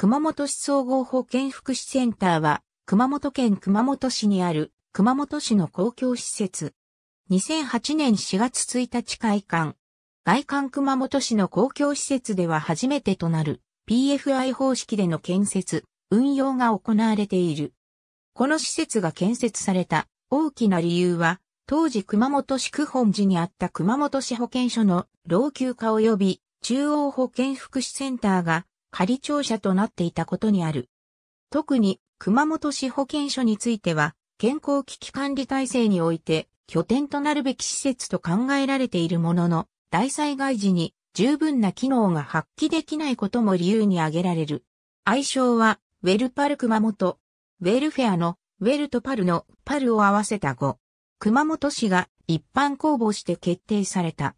熊本市総合保健福祉センターは、熊本県熊本市にある熊本市の公共施設。2008年4月1日開館。外観熊本市の公共施設では初めてとなる PFI 方式での建設、運用が行われている。この施設が建設された大きな理由は、当時熊本市区本寺にあった熊本市保健所の老朽化及び中央保健福祉センターが仮庁舎となっていたことにある。特に熊本市保健所については、健康危機管理体制において拠点となるべき施設と考えられているものの、大災害時に十分な機能が発揮できないことも理由に挙げられる。愛称は、ウェルパル熊本。ウェルフェアの、ウェルとパルの、パルを合わせた語。熊本市が一般公募して決定された。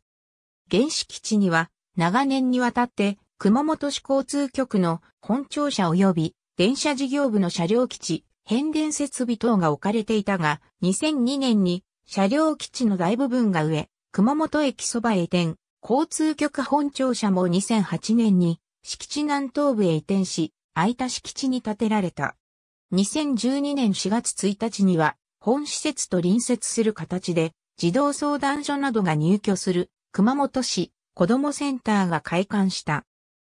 原始基地には、長年にわたって熊本市交通局の本庁舎及び電車事業部の車両基地、変電設備等が置かれていたが、2002年に車両基地の大部分が上、熊本駅そばへ移転、交通局本庁舎も2008年に敷地南東部へ移転し、空いた敷地に建てられた。2012年4月1日には、本施設と隣接する形で、児童相談所などが入居する熊本市子どもセンターが開館した。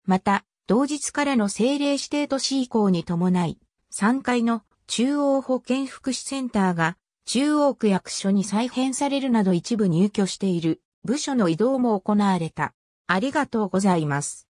また、同日からの政令指定都市移行に伴い、3階の中央保健福祉センターが中央区役所に再編されるなど一部入居している部署の移動も行われた。ありがとうございます。